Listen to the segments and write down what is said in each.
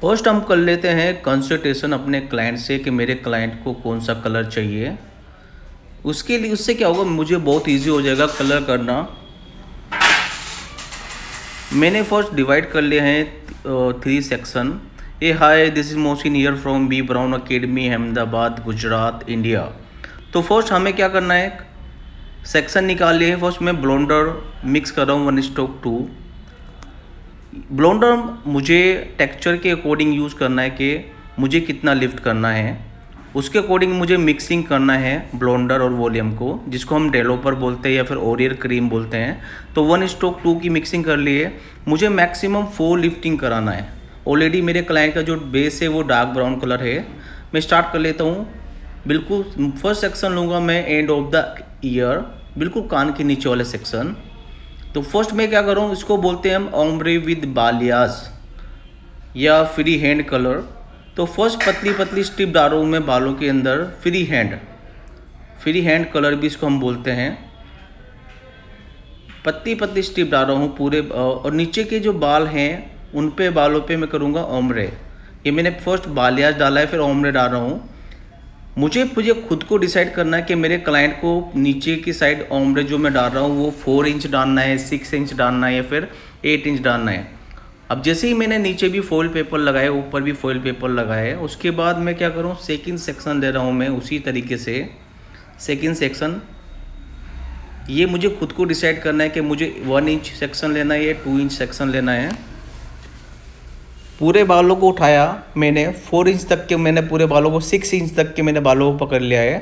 first हम कर लेते हैं कंसल्टेशन अपने क्लाइंट से कि मेरे क्लाइंट को कौन सा कलर चाहिए उसके लिए उससे क्या होगा मुझे बहुत इजी हो जाएगा कलर करना मैंने फर्स्ट डिवाइड कर लिए हैं three section A hi this is इन ईयर from B Brown academy Ahmedabad Gujarat India तो फर्स्ट हमें क्या करना है सेक्शन निकाल लिए हैं फर्स्ट मैं ब्लॉन्डर मिक्स कर रहा हूँ वन स्टोक टू ब्लोंडर मुझे टेक्सचर के अकॉर्डिंग यूज़ करना है कि मुझे कितना लिफ्ट करना है उसके अकॉर्डिंग मुझे मिक्सिंग करना है ब्लोंडर और वॉल्यूम को जिसको हम डेलोपर बोलते हैं या फिर ओरियर क्रीम बोलते हैं तो वन स्ट्रोक टू की मिक्सिंग कर लिए मुझे मैक्सिमम फोर लिफ्टिंग कराना है ऑलरेडी मेरे क्लाइंट का जो बेस है वो डार्क ब्राउन कलर है मैं स्टार्ट कर लेता हूँ बिल्कुल फर्स्ट सेक्शन लूँगा मैं एंड ऑफ द ईयर बिल्कुल कान के नीचे वाले सेक्शन तो फर्स्ट मैं क्या करूँ इसको बोलते हैं हम ओमरे विद बालियास या फ्री हैंड कलर तो फर्स्ट पतली पतली स्ट्रिप हूँ मैं बालों के अंदर free hand free hand colour भी इसको हम बोलते हैं पतली पतली स्ट्रिप डाल रहा हूँ पूरे और नीचे के जो बाल हैं उन पे बालों पे मैं करूँगा ओमरे ये मैंने फर्स्ट बालियाज डाला है फिर ओमरे डाल रहा हूँ मुझे मुझे खुद को डिसाइड करना है कि मेरे क्लाइंट को नीचे की साइड ऑमरे जो मैं डाल रहा हूँ वो फोर इंच डालना है सिक्स इंच डालना है या फिर एट इंच डालना है अब जैसे ही मैंने नीचे भी फॉइल पेपर लगाए ऊपर भी फॉइल पेपर लगाए उसके बाद मैं क्या करूँ सेकेंड सेक्शन ले रहा हूँ मैं उसी तरीके से सेकेंड सेक्शन ये मुझे खुद को डिसाइड करना है कि मुझे वन इंच सेक्शन लेना है या टू इंच सेक्शन लेना है पूरे बालों को उठाया मैंने फोर इंच तक के मैंने पूरे बालों को सिक्स इंच तक के मैंने बालों को पकड़ लिया है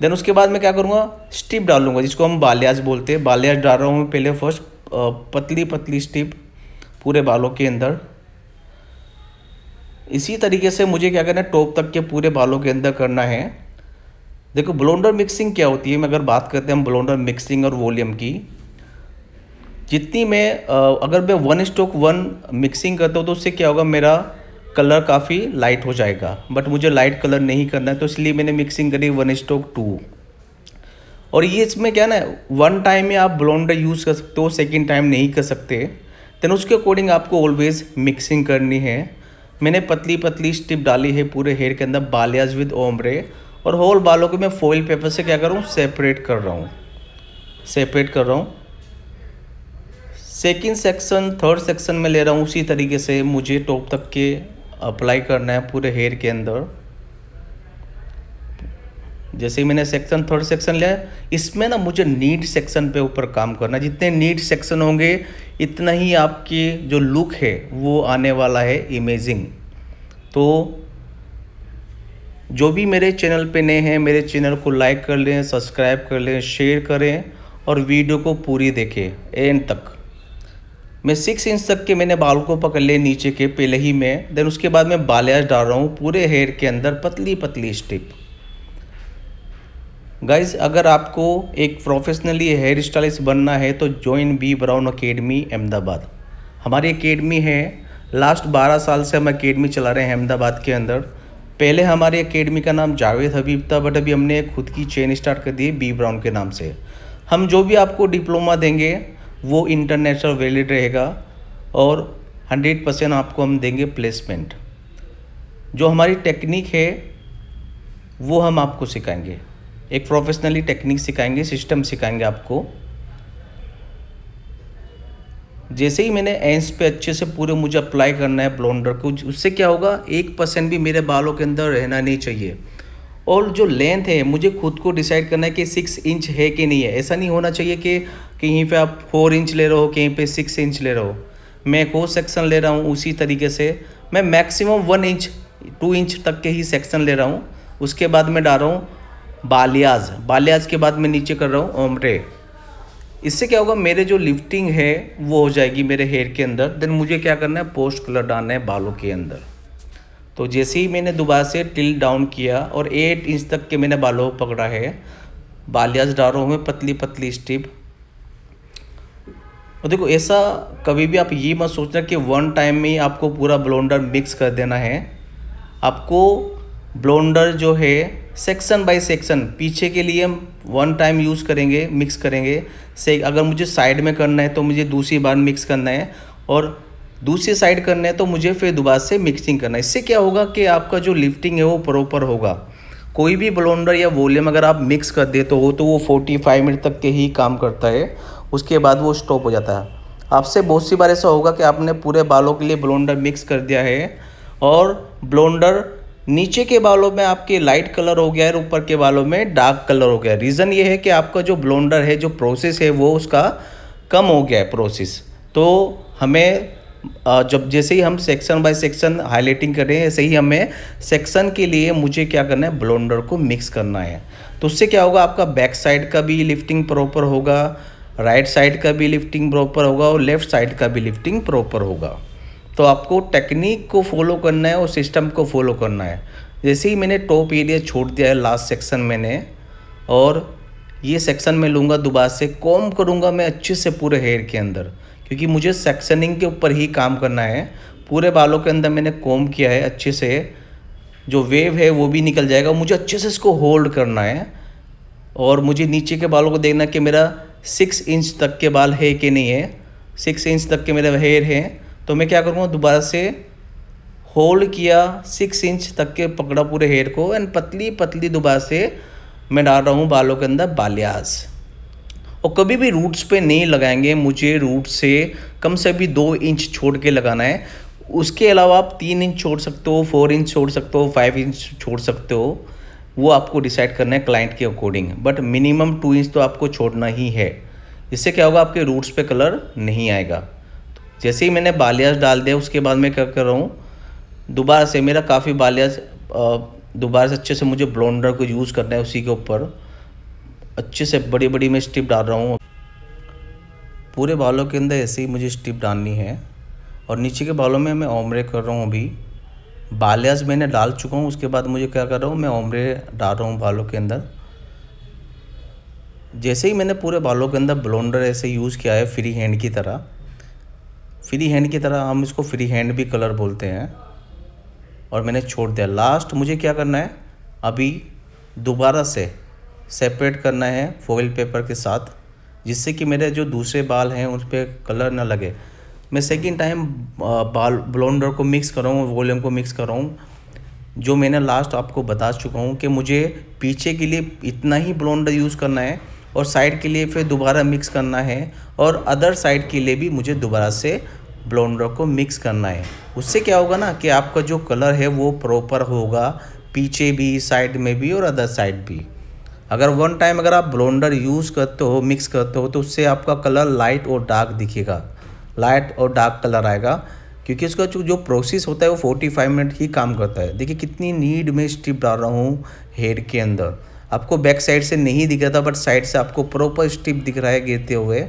देन उसके बाद मैं क्या करूँगा स्टिप डालूंगा जिसको हम बालियाज बोलते हैं बालियाज डाल रहा हूँ मैं पहले फर्स्ट पतली पतली स्टिप पूरे बालों के अंदर इसी तरीके से मुझे क्या करना है टॉप तक के पूरे बालों के अंदर करना है देखो ब्लोंडर मिक्सिंग क्या होती है मैं अगर बात करते हैं हम ब्लोंडर मिक्सिंग और वॉल्यूम की जितनी मैं अगर मैं वन स्टोक वन मिक्सिंग करता हूँ तो उससे क्या होगा मेरा कलर काफ़ी लाइट हो जाएगा बट मुझे लाइट कलर नहीं करना है तो इसलिए मैंने मिक्सिंग करी वन स्टोक टू और ये इसमें क्या ना वन टाइम में आप ब्लॉन्डर यूज़ कर सकते हो सेकेंड टाइम नहीं कर सकते देन उसके अकॉर्डिंग आपको ऑलवेज़ मिक्सिंग करनी है मैंने पतली पतली स्टिप डाली है पूरे हेयर के अंदर बालियाज विद ओमरे और होल बालों को मैं फॉइल पेपर से क्या करूँ सेपरेट कर रहा हूँ सेपरेट कर रहा हूँ सेकेंड सेक्शन थर्ड सेक्शन में ले रहा हूँ उसी तरीके से मुझे टॉप तक के अप्लाई करना है पूरे हेयर के अंदर जैसे मैंने सेक्शन थर्ड सेक्शन लिया इसमें ना मुझे नीट सेक्शन पे ऊपर काम करना जितने नीट सेक्शन होंगे इतना ही आपकी जो लुक है वो आने वाला है इमेजिंग तो जो भी मेरे चैनल पे नए हैं मेरे चैनल को लाइक कर लें सब्सक्राइब कर लें शेयर करें और वीडियो को पूरी देखें एंड तक मैं सिक्स इंच तक के मैंने बाल को पकड़ लिया नीचे के पहले ही में देन उसके बाद मैं बालियाज डाल रहा हूँ पूरे हेयर के अंदर पतली पतली स्टिप गाइज अगर आपको एक प्रोफेशनली हेयर स्टाइलिस्ट बनना है तो join B Brown academy Ahmedabad हमारी अकेडमी है लास्ट 12 साल से हम अकेडमी चला रहे हैं अहमदाबाद के अंदर पहले हमारी अकेडमी का नाम जावेद हबीब था बट अभी हमने खुद की चेन स्टार्ट कर दी बी ब्राउन के नाम से हम जो भी आपको डिप्लोमा देंगे वो इंटरनेशनल वैलिड रहेगा और 100 परसेंट आपको हम देंगे प्लेसमेंट जो हमारी टेक्निक है वो हम आपको सिखाएंगे एक प्रोफेशनली टेक्निक सिखाएंगे सिस्टम सिखाएंगे आपको जैसे ही मैंने एंस पे अच्छे से पूरे मुझे अप्लाई करना है ब्लॉन्डर को उससे क्या होगा एक परसेंट भी मेरे बालों के अंदर रहना नहीं चाहिए और जो लेंथ है मुझे खुद को डिसाइड करना है कि सिक्स इंच है कि नहीं है ऐसा नहीं होना चाहिए कि कहीं पे आप फोर इंच ले रहे हो कहीं पे सिक्स इंच ले रहे हो मैं को सेक्शन ले रहा हूँ उसी तरीके से मैं maximum one inch two inch तक के ही सेक्शन ले रहा हूँ उसके बाद मैं डाल रहा हूँ बालियाज बालियाज के बाद मैं नीचे कर रहा हूँ ओमरे इससे क्या होगा मेरे जो लिफ्टिंग है वो हो जाएगी मेरे हेयर के अंदर देन मुझे क्या करना है पोस्ट कलर डालना है बालों के अंदर तो जैसे ही मैंने दोबारा से टिल डाउन किया और एट इंच तक के मैंने बालों पकड़ा है बालियाज डाल रहा हूँ मैं पतली पतली स्टिप और देखो ऐसा कभी भी आप ये मत सोचना कि वन टाइम में आपको पूरा ब्लोंडर मिक्स कर देना है आपको ब्लोंडर जो है सेक्शन बाय सेक्शन पीछे के लिए हम वन टाइम यूज़ करेंगे मिक्स करेंगे से अगर मुझे साइड में करना है तो मुझे दूसरी बार मिक्स करना है और दूसरी साइड करना है तो मुझे फिर दोबारा से मिक्सिंग करना है इससे क्या होगा कि आपका जो लिफ्टिंग है वो प्रॉपर होगा कोई भी ब्लोंडर या वॉल्यूम अगर आप मिक्स कर देते हो तो वो 45 मिनट तक के ही काम करता है उसके बाद वो स्टॉप हो जाता है आपसे बहुत सी बार ऐसा होगा कि आपने पूरे बालों के लिए ब्लोंडर मिक्स कर दिया है और ब्लोंडर नीचे के बालों में आपके लाइट कलर हो गया है और ऊपर के बालों में डार्क कलर हो गया है रीज़न ये है कि आपका जो ब्लोंडर है जो प्रोसेस है वो उसका कम हो गया है प्रोसेस तो हमें जब जैसे ही हम सेक्शन बाय सेक्शन हाईलाइटिंग कर रहे हैं ऐसे ही हमें सेक्शन के लिए मुझे क्या करना है ब्लोंडर को मिक्स करना है तो उससे क्या होगा आपका बैक साइड का भी लिफ्टिंग प्रॉपर होगा राइट साइड का भी लिफ्टिंग प्रॉपर होगा और लेफ्ट साइड का भी लिफ्टिंग प्रॉपर होगा तो आपको टेक्निक को फॉलो करना है और सिस्टम को फॉलो करना है जैसे ही मैंने टॉप एरिया छोड़ दिया है लास्ट सेक्शन मैंने और ये सेक्शन में लूँगा दोबारा से कॉम करूँगा मैं अच्छे से पूरे हेयर के अंदर क्योंकि मुझे सेक्शनिंग के ऊपर ही काम करना है पूरे बालों के अंदर मैंने कॉम किया है अच्छे से जो वेव है वो भी निकल जाएगा मुझे अच्छे से इसको होल्ड करना है और मुझे नीचे के बालों को देखना कि मेरा सिक्स इंच तक के बाल है कि नहीं है सिक्स इंच तक के मेरे हेयर हैं तो मैं क्या करूँगा दोबारा से होल्ड किया सिक्स इंच तक के पकड़ा पूरे हेयर को एंड पतली पतली दोबारा से मैं डाल रहा हूँ बालों के अंदर बालियाज और कभी भी रूट्स पे नहीं लगाएंगे मुझे रूट से कम से भी दो इंच छोड़ के लगाना है उसके अलावा आप तीन इंच छोड़ सकते हो फोर इंच छोड़ सकते हो फाइव इंच छोड़ सकते हो वो आपको डिसाइड करना है क्लाइंट के according but minimum two inch तो आपको छोड़ना ही है इससे क्या होगा आपके रूट्स पे कलर नहीं आएगा जैसे ही मैंने बालियाज डाल दिया उसके बाद मैं क्या कर रहा हूँ दोबारा से मेरा काफ़ी बालियाज दोबारा से अच्छे से मुझे ब्लॉन्डर को यूज़ करना है उसी के ऊपर अच्छे से बड़ी बड़ी मैं स्टिप डाल रहा हूँ पूरे बालों के अंदर ऐसे ही मुझे स्टिप डालनी है और नीचे के बालों में मैं ओमरे कर रहा हूँ अभी बालियाज मैंने डाल चुका हूँ उसके बाद मुझे क्या कर रहा हूँ मैं ओमरे डाल रहा हूँ बालों के अंदर जैसे ही मैंने पूरे बालों के अंदर ब्लोंडर ऐसे यूज़ किया है फ्री हैंड की तरह फ्री हैंड की तरह हम इसको फ्री हैंड भी कलर बोलते हैं और मैंने छोड़ दिया लास्ट मुझे क्या करना है अभी दोबारा से सेपरेट करना है फॉइल पेपर के साथ जिससे कि मेरे जो दूसरे बाल हैं उस पर कलर ना लगे मैं सेकेंड टाइम बाल ब्लोंडर को मिक्स कर रहा हूँ वॉल्यूम को मिक्स कर रहा हूँ जो मैंने लास्ट आपको बता चुका हूँ कि मुझे पीछे के लिए इतना ही ब्लोंडर यूज़ करना है और साइड के लिए फिर दोबारा मिक्स करना है और अदर साइड के लिए भी मुझे दोबारा से ब्लोंडर को मिक्स करना है उससे क्या होगा ना कि आपका जो कलर है वो प्रॉपर होगा पीछे भी साइड में भी और अदर साइड भी अगर वन टाइम अगर आप ब्लोंडर यूज़ करते हो मिक्स करते हो तो उससे आपका कलर लाइट और डार्क दिखेगा लाइट और डार्क कलर आएगा क्योंकि इसका जो प्रोसेस होता है वो फोर्टी फाइव मिनट ही काम करता है देखिए कितनी नीड में स्ट्रिप डाल रहा हूँ हेड के अंदर आपको बैक साइड से नहीं दिख रहा था बट साइड से आपको प्रॉपर स्ट्रिप दिख रहा है गिरते हुए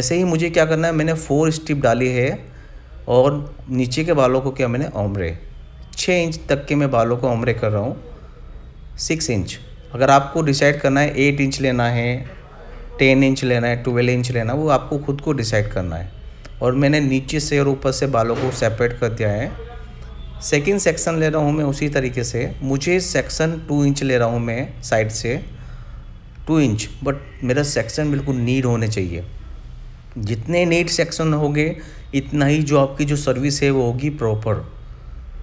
ऐसे ही मुझे क्या करना है मैंने फोर स्ट्रिप डाली है और नीचे के बालों को क्या मैंने ओमरे छः इंच तक के मैं बालों को ओमरे कर रहा हूँ सिक्स इंच अगर आपको डिसाइड करना है एट इंच लेना है टेन इंच लेना है ट्वेल्व इंच लेना है वो आपको खुद को डिसाइड करना है और मैंने नीचे से और ऊपर से बालों को सेपरेट कर दिया है सेकेंड सेक्शन ले रहा हूँ मैं उसी तरीके से मुझे सेक्शन टू इंच ले रहा हूँ मैं साइड से टू इंच बट मेरा सेक्शन बिल्कुल नीट होने चाहिए जितने नीट सेक्शन होंगे इतना ही जो आपकी जो सर्विस है वो होगी प्रॉपर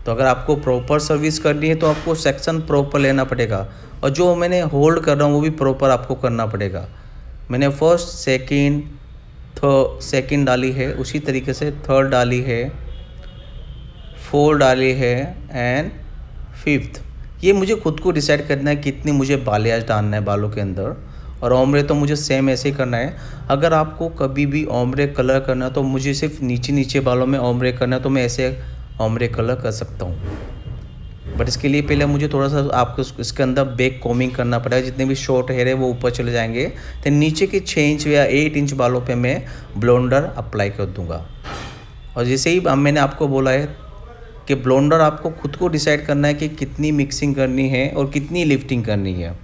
तो अगर आपको प्रॉपर सर्विस करनी है तो आपको सेक्शन प्रॉपर लेना पड़ेगा और जो मैंने होल्ड कर रहा हूँ वो भी प्रॉपर आपको करना पड़ेगा मैंने फर्स्ट सेकेंड सेकेंड डाली है उसी तरीके से थर्ड डाली है फोर डाली है एंड फिफ्थ ये मुझे खुद को डिसाइड करना है कितनी मुझे बालियाज डालना है बालों के अंदर और ओमरे तो मुझे सेम ऐसे ही करना है अगर आपको कभी भी ओमरे कलर करना है तो मुझे सिर्फ नीचे नीचे बालों में ओमरे करना है तो मैं ऐसे ओमरे कलर कर सकता हूँ बट इसके लिए पहले मुझे थोड़ा सा आपको इसके अंदर बैक कॉमिंग करना पड़ेगा जितने भी शॉर्ट हेयर है वो ऊपर चले जाएंगे तो नीचे के छः इंच या एट इंच बालों पे मैं ब्लोंडर अप्लाई कर दूंगा और जैसे ही अब मैंने आपको बोला है कि ब्लोंडर आपको खुद को डिसाइड करना है कि कितनी मिक्सिंग करनी है और कितनी लिफ्टिंग करनी है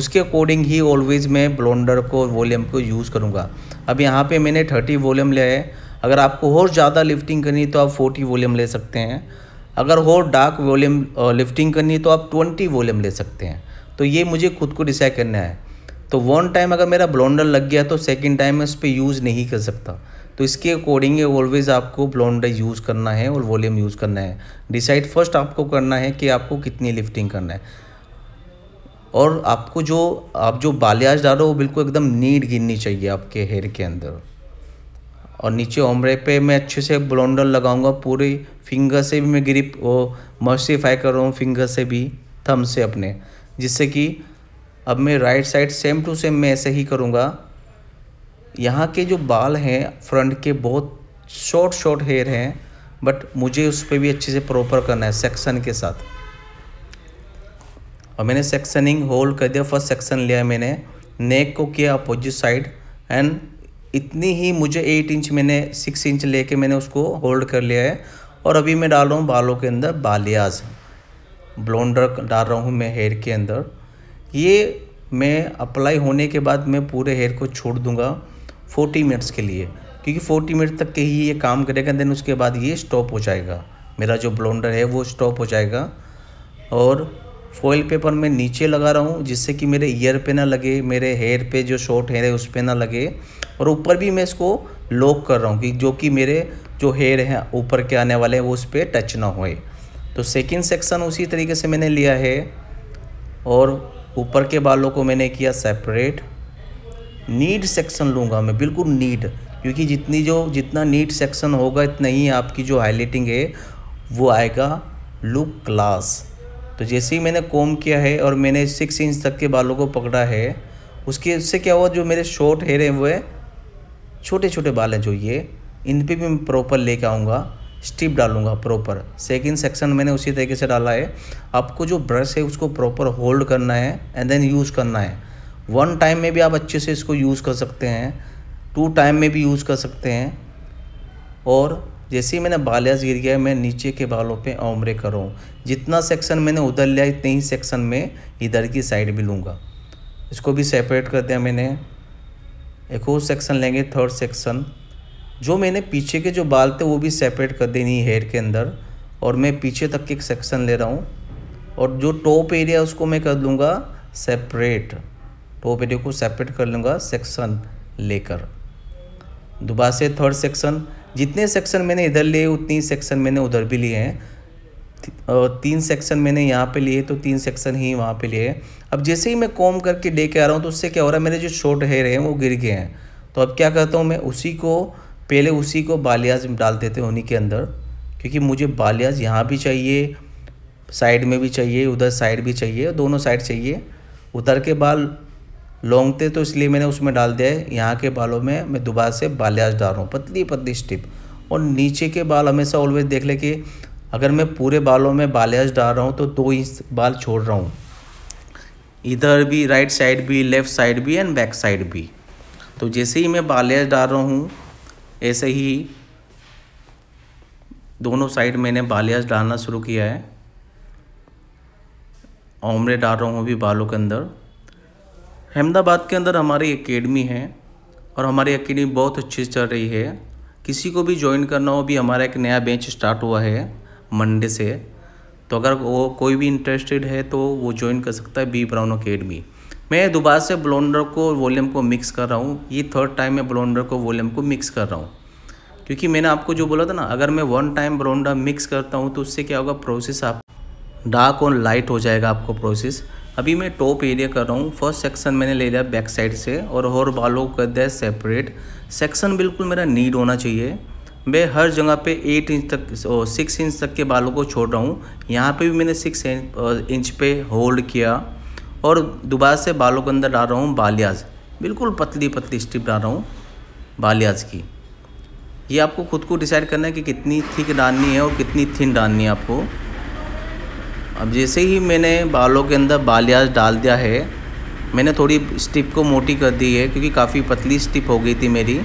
उसके अकॉर्डिंग ही ऑलवेज़ मैं ब्लोंडर को वॉल्यूम को यूज़ करूँगा अब यहाँ पर मैंने थर्टी वॉल्यूम लिया है अगर आपको और ज़्यादा लिफ्टिंग करनी है तो आप फोर्टी वॉल्यूम ले सकते हैं अगर हो डार्क वॉल्यूम लिफ्टिंग करनी है तो आप ट्वेंटी वॉल्यूम ले सकते हैं तो ये मुझे खुद को डिसाइड करना है तो वन टाइम अगर मेरा ब्लॉन्डर लग गया तो सेकेंड टाइम मैं उस पर यूज़ नहीं कर सकता तो इसके अकॉर्डिंग ऑलवेज़ आपको ब्लॉन्डर यूज़ करना है और वॉल्यूम यूज़ करना है डिसाइड फर्स्ट आपको करना है कि आपको कितनी लिफ्टिंग करना है और आपको जो आप जो बालियाज डालो वो बिल्कुल एकदम नीट गिननी चाहिए आपके हेयर के अंदर और नीचे ओमरे पे मैं अच्छे से ब्लॉन्डर लगाऊंगा पूरी फिंगर से भी मैं ग्रिप वो मर्सीफाई कर रहा हूँ फिंगर से भी थम से अपने जिससे कि अब मैं right side same to same मैं ऐसे ही करूँगा यहाँ के जो बाल हैं फ्रंट के बहुत शॉर्ट शॉर्ट हेयर हैं बट मुझे उस पर भी अच्छे से प्रॉपर करना है सेक्शन के साथ और मैंने सेक्शनिंग होल्ड कर दिया फर्स्ट सेक्शन लिया मैंने नेक को किया अपोजिट साइड एंड इतनी ही मुझे एट इंच मैंने सिक्स इंच लेके मैंने उसको होल्ड कर लिया है और अभी मैं डाल रहा हूँ बालों के अंदर बालियाज ब्लोंडर डाल रहा हूँ मैं हेयर के अंदर ये मैं अप्लाई होने के बाद मैं पूरे हेयर को छोड़ दूँगा फोर्टी मिनट्स के लिए क्योंकि फोर्टी मिनट तक के ही ये काम करेगा देन उसके बाद ये स्टॉप हो जाएगा मेरा जो ब्लोंडर है वो स्टॉप हो जाएगा और फॉइल पेपर मैं नीचे लगा रहा हूँ जिससे कि मेरे ईयर पे ना लगे मेरे हेयर पे जो शॉर्ट हेयर है उस पर ना लगे और ऊपर भी मैं इसको लॉक कर रहा हूँ कि जो कि मेरे जो हेयर हैं ऊपर के आने वाले हैं वो उस पर टच ना होए तो सेकेंड सेक्शन उसी तरीके से मैंने लिया है और ऊपर के बालों को मैंने किया सेपरेट नीड सेक्शन लूँगा मैं बिल्कुल नीड क्योंकि जितनी जो जितना नीट सेक्शन होगा इतना ही आपकी जो हाईलाइटिंग है वो आएगा लुक क्लास तो जैसे ही मैंने कॉम किया है और मैंने सिक्स इंच तक के बालों को पकड़ा है उसके उससे क्या हुआ जो मेरे शॉर्ट हेयर हैं वो है छोटे छोटे बाल हैं जो ये इन पर भी मैं प्रॉपर लेके आऊँगा स्टिप डालूंगा प्रॉपर सेकंड सेक्शन मैंने उसी तरीके से डाला है आपको जो ब्रश है उसको प्रॉपर होल्ड करना है एंड देन यूज़ करना है वन टाइम में भी आप अच्छे से इसको यूज़ कर सकते हैं टू टाइम में भी यूज़ कर सकते हैं और जैसे ही मैंने बालियाज गिर गया मैं नीचे के बालों पे ओमरे कर रहा हूँ जितना सेक्शन मैंने उधर लिया इतने ही सेक्शन में इधर की साइड भी लूँगा इसको भी सेपरेट कर दिया मैंने और सेक्शन लेंगे थर्ड सेक्शन जो मैंने पीछे के जो बाल थे वो भी सेपरेट कर देनी है के अंदर और मैं पीछे तक के एक सेक्शन ले रहा हूँ और जो टॉप एरिया उसको मैं कर लूँगा सेपरेट टॉप एरिया को सेपरेट कर लूँगा सेक्शन लेकर दोबारा से थर्ड सेक्शन जितने सेक्शन मैंने इधर लिए उतनी सेक्शन मैंने उधर भी लिए हैं तीन सेक्शन मैंने यहाँ पे लिए तो तीन सेक्शन ही वहाँ पे लिए अब जैसे ही मैं कॉम करके ले के आ रहा हूँ तो उससे क्या हो रहा है मेरे जो शॉर्ट हेयर हैं वो गिर गए हैं तो अब क्या करता हूँ मैं उसी को पहले उसी को बालियाज डाल देते हैं उन्हीं के अंदर क्योंकि मुझे बालियाज यहाँ भी चाहिए साइड में भी चाहिए उधर साइड भी चाहिए दोनों साइड चाहिए उतर के बाल थे तो इसलिए मैंने उसमें डाल दिया है यहाँ के बालों में मैं दोबारा से बालियाज डाल रहा हूँ पतली पतली स्टिप और नीचे के बाल हमेशा ऑलवेज देख ले कि अगर मैं पूरे बालों में बालियाज डाल रहा हूँ तो दो इंच बाल छोड़ रहा हूँ इधर भी राइट साइड भी लेफ़्ट साइड भी एंड बैक साइड भी तो जैसे ही मैं बालियाज डाल रहा हूँ ऐसे ही दोनों साइड मैंने बालियाज डालना शुरू किया है ओमरे डाल रहा हूँ अभी बालों के अंदर अहमदाबाद के अंदर हमारी एकेडमी है और हमारी एकेडमी बहुत अच्छी चल रही है किसी को भी ज्वाइन करना हो भी हमारा एक नया बेंच स्टार्ट हुआ है मंडे से तो अगर वो कोई भी इंटरेस्टेड है तो वो ज्वाइन कर सकता है बी ब्राउन अकेडमी मैं दोबारा से ब्लोंडर को वॉल्यूम को मिक्स कर रहा हूँ ये थर्ड टाइम मैं ब्लोंडर को वॉल्यूम को मिक्स कर रहा हूँ क्योंकि मैंने आपको जो बोला था ना अगर मैं वन टाइम ब्लोंडर मिक्स करता हूँ तो उससे क्या होगा प्रोसेस आप डार्क और लाइट हो जाएगा आपको प्रोसेस अभी मैं टॉप एरिया कर रहा हूँ फर्स्ट सेक्शन मैंने ले लिया बैक साइड से और और बालों को कर दिया सेपरेट सेक्शन बिल्कुल मेरा नीड होना चाहिए मैं हर जगह पे एट इंच तक सिक्स इंच तक के बालों को छोड़ रहा हूँ यहाँ पे भी मैंने सिक्स इंच पे होल्ड किया और दोबारा से बालों के अंदर डाल रहा हूँ बालियाज बिल्कुल पतली पतली स्ट्रिप डाल रहा हूँ बालियाज की ये आपको खुद को डिसाइड करना है कि कितनी थिक डालनी है और कितनी थिन डालनी है आपको अब जैसे ही मैंने बालों के अंदर बालियाज डाल दिया है मैंने थोड़ी स्टिप को मोटी कर दी है क्योंकि काफ़ी पतली स्टिप हो गई थी मेरी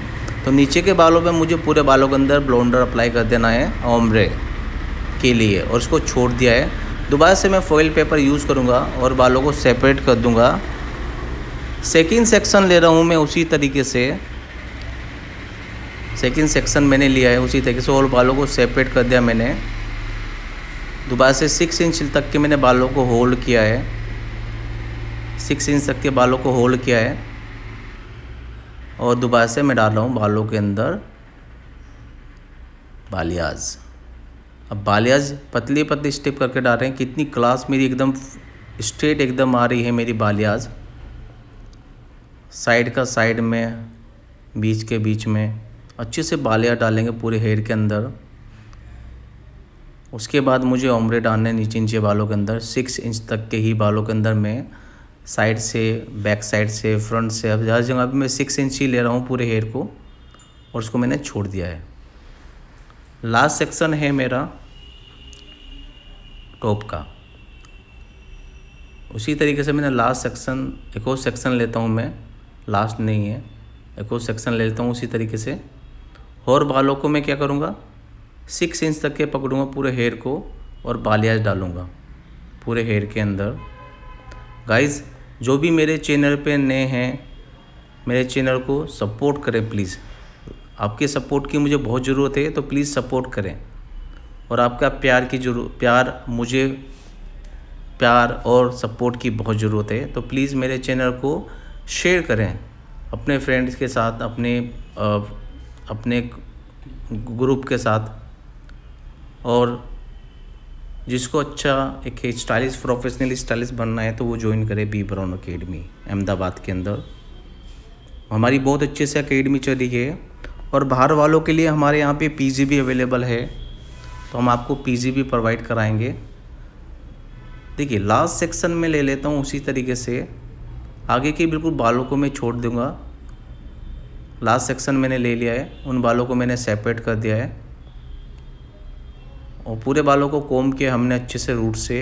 तो नीचे के बालों पे मुझे पूरे बालों के अंदर ब्लोंडर अप्लाई कर देना है ओमरे के लिए और इसको छोड़ दिया है दोबारा से मैं फॉइल पेपर यूज़ करूँगा और बालों को सेपरेट कर दूँगा सेकेंड सेक्शन ले रहा हूँ मैं उसी तरीके से सेकेंड सेक्शन मैंने लिया है उसी तरीके से और बालों को सेपरेट कर दिया मैंने दोबारा से सिक्स इंच तक के मैंने बालों को होल्ड किया है सिक्स इंच तक के बालों को होल्ड किया है और दोबारा से मैं डाल रहा हूँ बालों के अंदर बालियाज अब बालियाज पतली पतली स्टेप करके डाल रहे हैं कितनी क्लास मेरी एकदम स्ट्रेट एकदम आ रही है मेरी बालियाज साइड का साइड में बीच के बीच में अच्छे से बालियाज डालेंगे पूरे हेयर के अंदर उसके बाद मुझे ओमरे डालने नीचे नीचे बालों के अंदर सिक्स इंच तक के ही बालों के अंदर मैं साइड से बैक साइड से फ्रंट से अब हर जगह अभी मैं सिक्स इंच ही ले रहा हूँ पूरे हेयर को और उसको मैंने छोड़ दिया है लास्ट सेक्शन है मेरा टॉप का उसी तरीके से मैंने लास्ट सेक्शन एक और सेक्शन लेता हूँ मैं लास्ट नहीं है एक और सेक्शन ले लेता हूँ उसी तरीके से और बालों को मैं क्या करूँगा सिक्स इंच तक के पकड़ूँगा पूरे हेयर को और बालियाज डालूँगा पूरे हेयर के अंदर गाइज़ जो भी मेरे चैनल पे नए हैं मेरे चैनल को सपोर्ट करें प्लीज़ आपके सपोर्ट की मुझे बहुत ज़रूरत है तो प्लीज़ सपोर्ट करें और आपका प्यार की जरूर प्यार मुझे प्यार और सपोर्ट की बहुत ज़रूरत है तो प्लीज़ मेरे चैनल को शेयर करें अपने फ्रेंड्स के साथ अपने अपने ग्रुप के साथ और जिसको अच्छा एक स्टाइलिश प्रोफेशनल स्टाइलिश बनना है तो वो ज्वाइन करे बी ब्राउन अकेडमी अहमदाबाद के अंदर हमारी बहुत अच्छे से अकेडमी चली है और बाहर वालों के लिए हमारे यहाँ पे पीजी भी अवेलेबल है तो हम आपको पीजी भी प्रोवाइड कराएंगे देखिए लास्ट सेक्शन में ले लेता हूँ उसी तरीके से आगे के बिल्कुल बालों को मैं छोड़ दूँगा लास्ट सेक्शन मैंने ले लिया है उन बालों को मैंने सेपरेट कर दिया है और पूरे बालों को कोम के हमने अच्छे से रूट से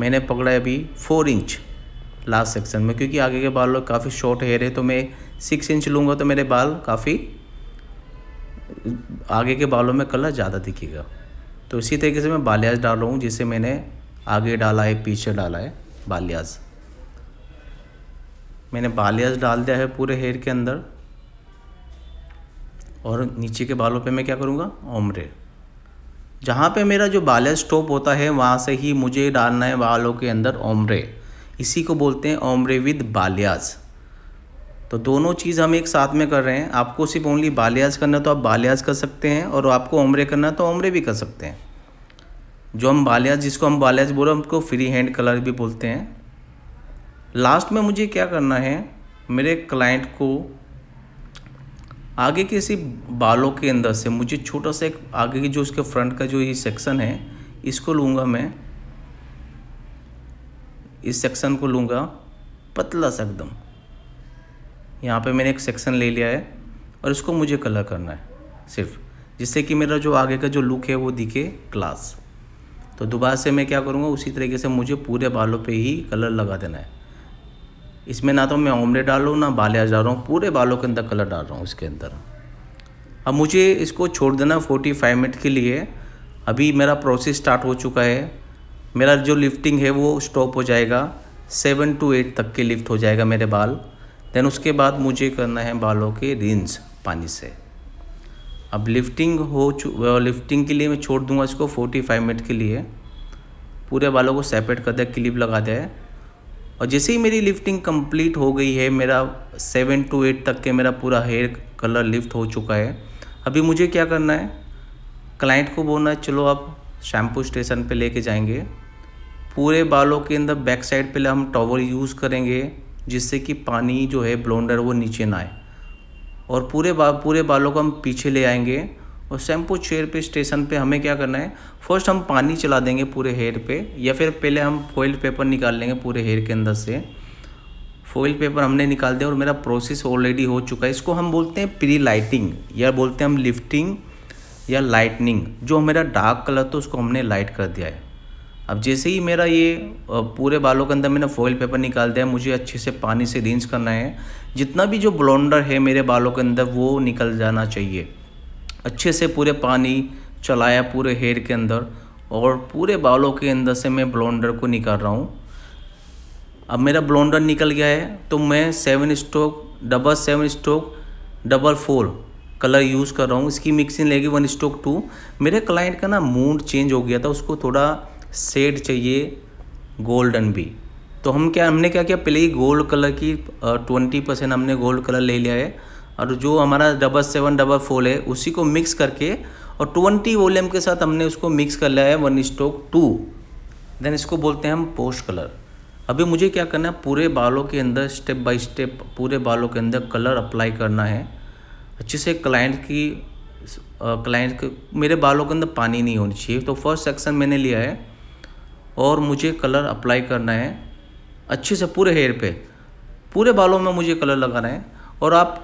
मैंने पकड़ा है अभी फोर इंच लास्ट सेक्शन में क्योंकि आगे के बालों काफ़ी शॉर्ट हेयर है तो मैं सिक्स इंच लूँगा तो मेरे बाल काफ़ी आगे के बालों में कलर ज़्यादा दिखेगा तो इसी तरीके से मैं बालियाज डाल रहा हूँ जिसे मैंने आगे डाला है पीछे डाला है बालियाज मैंने बालियाज डाल दिया है पूरे हेयर के अंदर और नीचे के बालों पे मैं क्या करूँगा ओमरे जहाँ पे मेरा जो बैलेंस स्टॉप होता है वहाँ से ही मुझे डालना है बालों के अंदर ओमरे इसी को बोलते हैं ओमरे विद बालियाज तो दोनों चीज़ हम एक साथ में कर रहे हैं आपको सिर्फ ओनली बालियाज करना तो आप बालियाज कर सकते हैं और आपको ओमरे करना तो ओमरे भी कर सकते हैं जो हम बालियाज जिसको हम बालियाज बोल रहे हैं उनको फ्री हैंड कलर भी बोलते हैं लास्ट में मुझे क्या करना है मेरे क्लाइंट को आगे के इसी बालों के अंदर से मुझे छोटा सा एक आगे की जो उसके फ्रंट का जो ये सेक्शन है इसको लूँगा मैं इस सेक्शन को लूँगा पतला सा एकदम यहाँ पे मैंने एक सेक्शन ले लिया है और इसको मुझे कलर करना है सिर्फ जिससे कि मेरा जो आगे का जो लुक है वो दिखे क्लास तो दोबारा से मैं क्या करूँगा उसी तरीके से मुझे पूरे बालों पे ही कलर लगा देना है इसमें ना तो मैं ऑमलेट डाल रहा हूँ ना बाले डाल रहा हूँ पूरे बालों के अंदर कलर डाल रहा हूँ इसके अंदर अब मुझे इसको छोड़ देना फोर्टी फाइव मिनट के लिए अभी मेरा प्रोसेस स्टार्ट हो चुका है मेरा जो लिफ्टिंग है वो स्टॉप हो जाएगा सेवन टू एट तक के लिफ्ट हो जाएगा मेरे बाल देन उसके बाद मुझे करना है बालों के रिंस पानी से अब लिफ्टिंग हो चु लिफ्टिंग के लिए मैं छोड़ दूंगा इसको फोर्टी फाइव मिनट के लिए पूरे बालों को सेपरेट कर दिया क्लिप लगा दिया है और जैसे ही मेरी लिफ्टिंग कंप्लीट हो गई है मेरा सेवन टू एट तक के मेरा पूरा हेयर कलर लिफ्ट हो चुका है अभी मुझे क्या करना है क्लाइंट को बोलना है चलो आप शैम्पू स्टेशन पे लेके जाएंगे पूरे बालों के अंदर बैक साइड पे हम टॉवल यूज़ करेंगे जिससे कि पानी जो है ब्लोंडर वो नीचे ना आए और पूरे बा पूरे बालों को हम पीछे ले आएंगे और शैम्पू चेयर पे स्टेशन पे हमें क्या करना है फर्स्ट हम पानी चला देंगे पूरे हेयर पे या फिर पहले हम फॉइल पेपर निकाल लेंगे पूरे हेयर के अंदर से फॉइल पेपर हमने निकाल दिया और मेरा प्रोसेस ऑलरेडी हो चुका है इसको हम बोलते हैं प्री लाइटिंग या बोलते हैं हम लिफ्टिंग या लाइटनिंग जो मेरा डार्क कलर तो उसको हमने लाइट कर दिया है अब जैसे ही मेरा ये पूरे बालों के अंदर मैंने फॉइल पेपर निकाल दिया मुझे अच्छे से पानी से रिंस करना है जितना भी जो ब्लॉन्डर है मेरे बालों के अंदर वो निकल जाना चाहिए अच्छे से पूरे पानी चलाया पूरे हेयर के अंदर और पूरे बालों के अंदर से मैं ब्लोंडर को निकाल रहा हूँ अब मेरा ब्लोंडर निकल गया है तो मैं seven stroke double seven stroke double four colour use कर रहा हूँ इसकी मिक्सिंग लेगी वन स्ट्रोक टू मेरे क्लाइंट का ना मूड चेंज हो गया था उसको थोड़ा सेड चाहिए गोल्डन भी तो हम क्या हमने क्या किया पहले ही गोल्ड कलर की ट्वेंटी परसेंट हमने गोल्ड कलर ले लिया है और जो हमारा डबल सेवन डबल फोर है उसी को मिक्स करके और ट्वेंटी वॉल्यूम के साथ हमने उसको मिक्स कर लिया है वन स्टोक टू देन इसको बोलते हैं हम पोस्ट कलर अभी मुझे क्या करना है पूरे बालों के अंदर स्टेप बाय स्टेप पूरे बालों के अंदर कलर अप्लाई करना है अच्छे से क्लाइंट की क्लाइंट के मेरे बालों के अंदर पानी नहीं होनी चाहिए तो फर्स्ट सेक्शन मैंने लिया है और मुझे कलर अप्लाई करना है अच्छे से पूरे हेयर पे पूरे बालों में मुझे कलर लगाना है और आप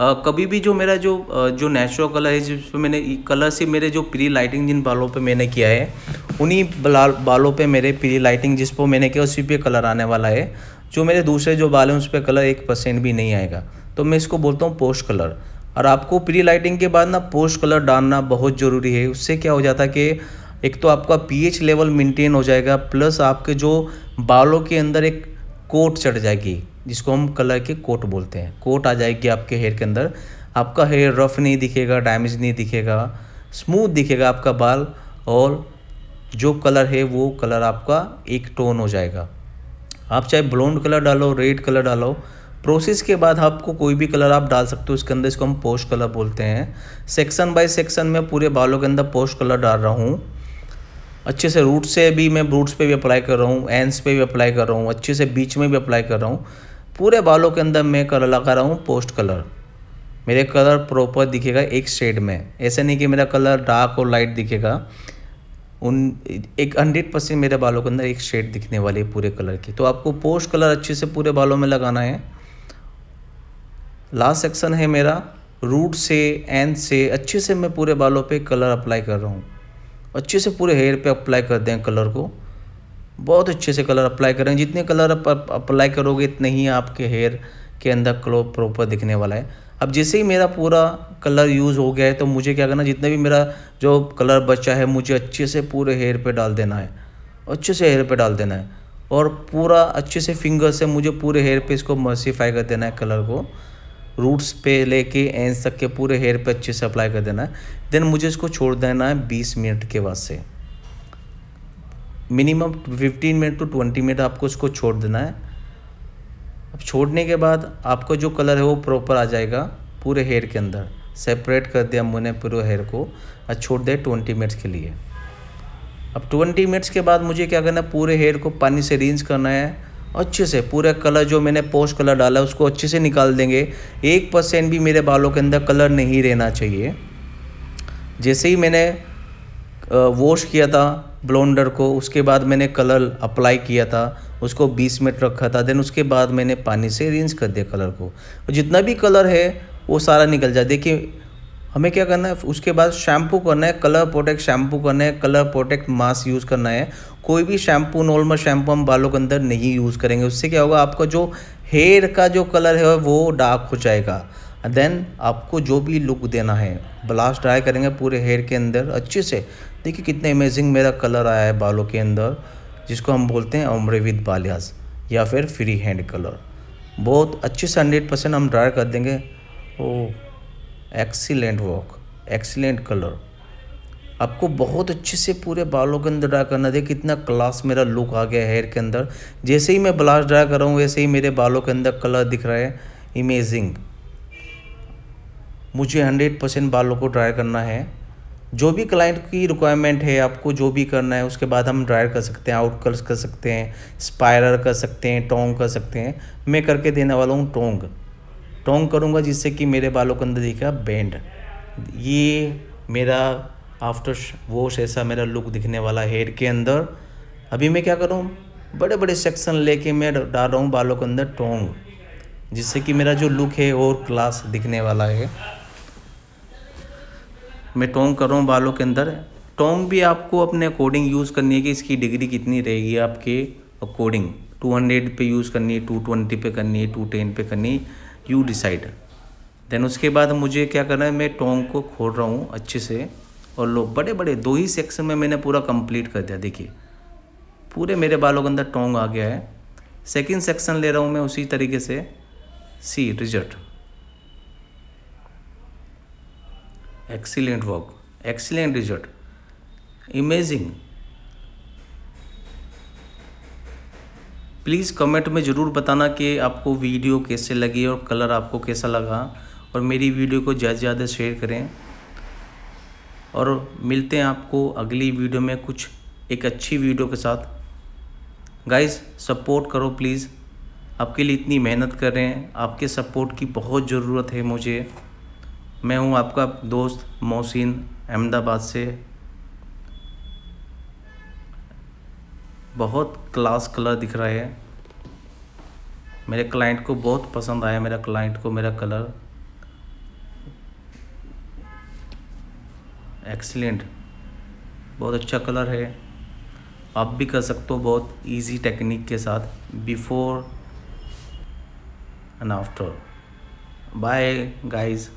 कभी भी जो मेरा जो जो नेचुरल कलर है जिस पर मैंने कलर से मेरे जो प्री लाइटिंग जिन बालों पे मैंने किया है उन्हीं बालों पे मेरे प्री लाइटिंग जिस पर मैंने किया उसी पे कलर आने वाला है जो मेरे दूसरे जो बाल हैं उस पर कलर एक परसेंट भी नहीं आएगा तो मैं इसको बोलता हूँ पोस्ट कलर और आपको प्री लाइटिंग के बाद ना पोस्ट कलर डालना बहुत ज़रूरी है उससे क्या हो जाता है कि एक तो आपका पीएच लेवल मेंटेन हो जाएगा प्लस आपके जो बालों के अंदर एक कोट चढ़ जाएगी जिसको हम कलर के कोट बोलते हैं कोट आ जाएगी आपके हेयर के अंदर आपका हेयर रफ नहीं दिखेगा डैमेज नहीं दिखेगा स्मूथ दिखेगा आपका बाल और जो कलर है वो कलर आपका एक टोन हो जाएगा आप चाहे ब्लोंड कलर डालो रेड कलर डालो प्रोसेस के बाद आपको कोई भी कलर आप डाल सकते हो इसके अंदर इसको हम पोस्ट कलर बोलते हैं सेक्शन बाय सेक्शन में पूरे बालों के अंदर पोस्ट कलर डाल रहा हूँ अच्छे से रूट से भी मैं रूट्स पे भी अप्लाई कर रहा हूँ एंड्स पे भी अप्लाई कर रहा हूँ अच्छे से बीच में भी अप्लाई कर रहा हूँ पूरे बालों के अंदर मैं कलर लगा रहा हूँ पोस्ट कलर मेरे कलर प्रॉपर दिखेगा एक शेड में ऐसे नहीं कि मेरा कलर डार्क और लाइट दिखेगा उन एक हंड्रेड परसेंट मेरे बालों के अंदर एक शेड दिखने वाली है पूरे कलर की तो आपको पोस्ट कलर अच्छे से पूरे बालों में लगाना है लास्ट सेक्शन है मेरा रूट से एंड से अच्छे से मैं पूरे बालों पे कलर अप्लाई कर रहा हूँ अच्छे से पूरे हेयर पे अप्लाई कर दें कलर को बहुत अच्छे से कलर अप्लाई करें जितने कलर आप अप्लाई करोगे इतने ही आपके हेयर के अंदर क्लो प्रॉपर दिखने वाला है अब जैसे ही मेरा पूरा कलर यूज़ हो गया है तो मुझे क्या करना जितना भी मेरा जो कलर बचा है मुझे अच्छे से पूरे हेयर पे डाल देना है अच्छे से हेयर पे डाल देना है और पूरा अच्छे से फिंगर से मुझे पूरे हेयर पे इसको मर्सीफाई कर देना है कलर को रूट्स पे लेके एंड तक के पूरे हेयर पे अच्छे से अप्लाई कर देना है देन मुझे इसको छोड़ देना है बीस मिनट के बाद से minimum fifteen minute to twenty minute आपको इसको छोड़ देना है अब छोड़ने के बाद आपका जो कलर है वो प्रॉपर आ जाएगा पूरे हेयर के अंदर सेपरेट कर दिया मैंने पूरे हेयर को और छोड़ दिया ट्वेंटी मिनट्स के लिए अब ट्वेंटी मिनट्स के बाद मुझे क्या करना है पूरे हेयर को पानी से रिंस करना है अच्छे से पूरा कलर जो मैंने पोस्ट कलर डाला है उसको अच्छे से निकाल देंगे एक परसेंट भी मेरे बालों के अंदर कलर नहीं रहना चाहिए जैसे ही मैंने वॉश किया था ब्लोंडर को उसके बाद मैंने कलर अप्लाई किया था उसको 20 मिनट रखा था देन उसके बाद मैंने पानी से रिंस कर दिया कलर को और जितना भी कलर है वो सारा निकल जाए देखिए हमें क्या करना है उसके बाद शैम्पू करना है कलर प्रोटेक्ट शैम्पू करना है कलर प्रोटेक्ट मास्क यूज़ करना है कोई भी शैम्पू नॉर्मल शैम्पू हम बालों के अंदर नहीं यूज़ करेंगे उससे क्या होगा आपका जो हेयर का जो कलर है वो डार्क हो जाएगा देन आपको जो भी लुक देना है ब्लास्ट ड्राई करेंगे पूरे हेयर के अंदर अच्छे से देखिए कितने अमेजिंग मेरा कलर आया है बालों के अंदर जिसको हम बोलते हैं ओमरे विद बालियाज या फिर फ्री हैंड कलर बहुत अच्छे से हंड्रेड परसेंट हम ड्राई कर देंगे oh excellent work excellent colour आपको बहुत अच्छे से पूरे बालों के अंदर ड्राई करना देखिए कितना क्लास मेरा लुक आ गया हेयर के अंदर जैसे ही मैं ब्लास्ट ड्राई कर रहा हूँ वैसे ही मेरे बालों के अंदर कलर दिख रहा है इमेजिंग मुझे हंड्रेड परसेंट बालों को ड्राई करना है जो भी क्लाइंट की रिक्वायरमेंट है आपको जो भी करना है उसके बाद हम ड्रायर कर सकते हैं आउट कर सकते हैं स्पायरर कर सकते हैं टोंग कर सकते हैं मैं करके देने वाला हूँ टोंग टोंग करूँगा जिससे कि मेरे बालों के अंदर दिखेगा बैंड ये मेरा आफ्टर वॉश ऐसा मेरा लुक दिखने वाला हेड के अंदर अभी मैं क्या करूँ बड़े बड़े सेक्शन ले मैं डाल रहा हूँ बालों के अंदर टोंग जिससे कि मेरा जो लुक है और क्लास दिखने वाला है मैं टोंग कर रहा हूँ बालों के अंदर टोंग भी आपको अपने अकॉर्डिंग यूज़ करनी है कि इसकी डिग्री कितनी रहेगी आपके अकॉर्डिंग टू हंड्रेड पे यूज़ करनी है टू ट्वेंटी पे करनी है टू टेन पे करनी है यू डिसाइड देन उसके बाद मुझे क्या करना है मैं टोंग को खोल रहा हूँ अच्छे से और लोग बड़े बड़े दो ही सेक्शन में मैंने पूरा कंप्लीट कर दिया देखिए पूरे मेरे बालों के अंदर टोंग आ गया है सेकेंड सेक्शन ले रहा हूँ मैं उसी तरीके से see result excellent work excellent result amazing please comment में ज़रूर बताना कि आपको वीडियो कैसे लगी और कलर आपको कैसा लगा और मेरी वीडियो को ज़्यादा से ज़्यादा शेयर करें और मिलते हैं आपको अगली वीडियो में कुछ एक अच्छी वीडियो के साथ गाइस सपोर्ट करो प्लीज़ आपके लिए इतनी मेहनत कर रहे हैं आपके सपोर्ट की बहुत ज़रूरत है मुझे मैं हूं आपका दोस्त मोहसिन अहमदाबाद से बहुत क्लास कलर दिख रहा है मेरे क्लाइंट को बहुत पसंद आया मेरा क्लाइंट को मेरा कलर एक्सीलेंट बहुत अच्छा कलर है आप भी कर सकते हो बहुत इजी टेक्निक के साथ before and after bye guys